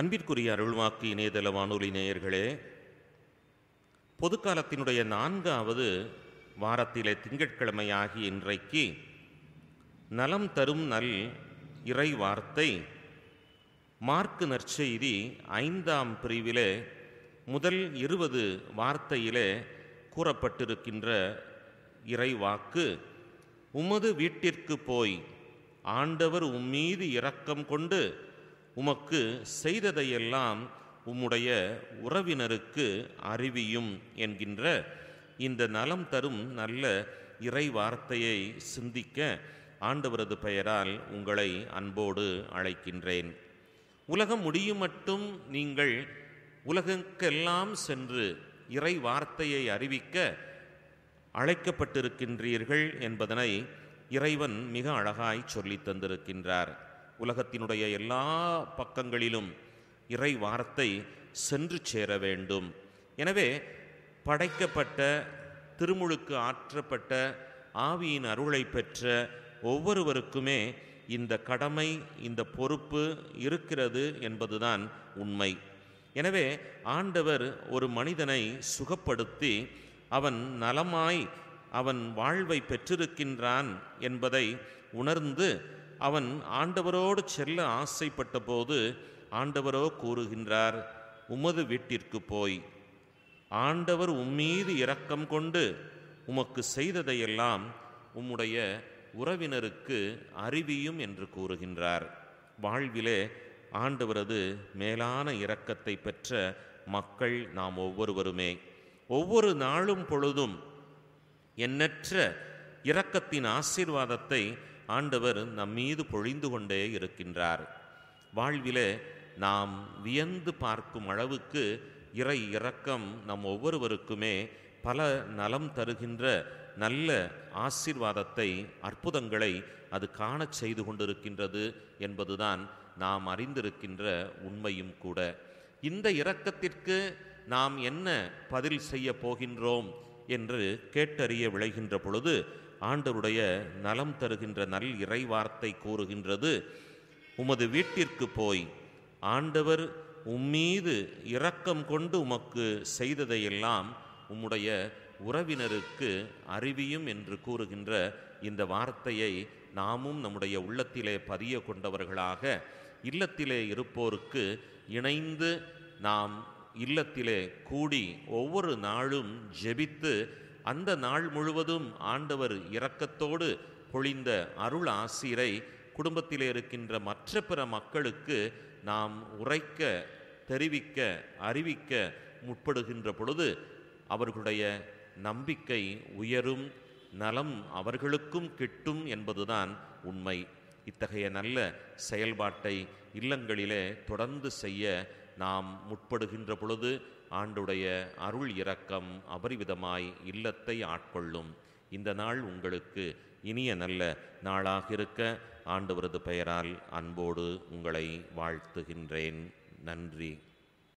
அன்பிற்குரிய அருள்வாக்கு இணையதள வானொலி நேயர்களே பொதுக்காலத்தினுடைய நான்காவது வாரத்திலே திங்கட்கிழமையாகி இன்றைக்கு நலம் தரும் நல் இறை வார்த்தை மார்க்கு நற்செய்தி ஐந்தாம் பிரிவிலே முதல் இருபது வார்த்தையிலே கூறப்பட்டிருக்கின்ற இறை வாக்கு உமது வீட்டிற்கு போய் ஆண்டவர் உம்மீது இரக்கம் கொண்டு உமக்கு செய்ததையெல்லாம் உம்முடைய உறவினருக்கு அறிவியும் என்கின்ற இந்த நலம் தரும் நல்ல இறை வார்த்தையை சிந்திக்க ஆண்டவரது பெயரால் உங்களை அன்போடு அழைக்கின்றேன் உலகம் முடியும் மட்டும் நீங்கள் உலகக்கெல்லாம் சென்று இறை வார்த்தையை அறிவிக்க அழைக்கப்பட்டிருக்கின்றீர்கள் என்பதனை இறைவன் மிக அழகாய் சொல்லி தந்திருக்கின்றார் உலகத்தினுடைய எல்லா பக்கங்களிலும் இறை வார்த்தை சென்று சேர வேண்டும் எனவே படைக்கப்பட்ட திருமுழுக்கு ஆற்றப்பட்ட ஆவியின் அருளை பெற்ற ஒவ்வொருவருக்குமே இந்த கடமை இந்த பொறுப்பு இருக்கிறது என்பதுதான் உண்மை எனவே ஆண்டவர் ஒரு மனிதனை சுகப்படுத்தி அவன் நலமாய் அவன் வாழ்வை பெற்றிருக்கின்றான் என்பதை உணர்ந்து அவன் ஆண்டவரோடு செல்ல ஆசைப்பட்ட போது ஆண்டவரோ கூறுகின்றார் உமது வீட்டிற்கு போய் ஆண்டவர் உம்மீது இரக்கம் கொண்டு உமக்கு செய்ததையெல்லாம் உம்முடைய உறவினருக்கு அறிவியும் என்று கூறுகின்றார் வாழ்விலே ஆண்டவரது மேலான இரக்கத்தை பெற்ற மக்கள் நாம் ஒவ்வொருவருமே ஒவ்வொரு நாளும் பொழுதும் எண்ணற்ற இரக்கத்தின் ஆசீர்வாதத்தை ஆண்டவர் நம்மீது பொழிந்து கொண்டே இருக்கின்றார் வாழ்விலே நாம் வியந்து பார்க்கும் அளவுக்கு இறை இறக்கம் நம் ஒவ்வொருவருக்குமே பல நலம் தருகின்ற நல்ல ஆசீர்வாதத்தை அற்புதங்களை அது காணச் செய்து கொண்டிருக்கின்றது என்பதுதான் நாம் அறிந்திருக்கின்ற உண்மையும் கூட இந்த இரக்கத்திற்கு நாம் என்ன பதில் செய்ய போகின்றோம் என்று கேட்டறிய விளைகின்ற பொழுது ஆண்டருடைய நலம் தருகின்ற நல் இறை வார்த்தை கூறுகின்றது உமது வீட்டிற்கு போய் ஆண்டவர் உம்மீது இரக்கம் கொண்டு உமக்கு செய்ததையெல்லாம் உம்முடைய உறவினருக்கு அறிவியும் என்று கூறுகின்ற இந்த வார்த்தையை நாமும் நம்முடைய உள்ளத்திலே பதிய கொண்டவர்களாக இல்லத்திலே இருப்போருக்கு இணைந்து நாம் இல்லத்திலே கூடி ஒவ்வொரு நாளும் ஜெபித்து அந்த நாள் முழுவதும் ஆண்டவர் இரக்கத்தோடு பொழிந்த அருள் ஆசிரை குடும்பத்திலே இருக்கின்ற மற்ற பிற மக்களுக்கு நாம் உரைக்க தெரிவிக்க அறிவிக்க முற்படுகின்ற பொழுது அவர்களுடைய நம்பிக்கை உயரும் நலம் அவர்களுக்கும் கிட்டும் என்பதுதான் உண்மை இத்தகைய நல்ல செயல்பாட்டை இல்லங்களிலே தொடர்ந்து செய்ய நாம் முற்படுகின்ற பொழுது ஆண்டுடைய அருள் இரக்கம் அபரிவிதமாய் இல்லத்தை ஆட்கொள்ளும் இந்த நாள் உங்களுக்கு இனிய நல்ல நாளாக இருக்க ஆண்டவரது பெயரால் அன்போடு உங்களை வாழ்த்துகின்றேன் நன்றி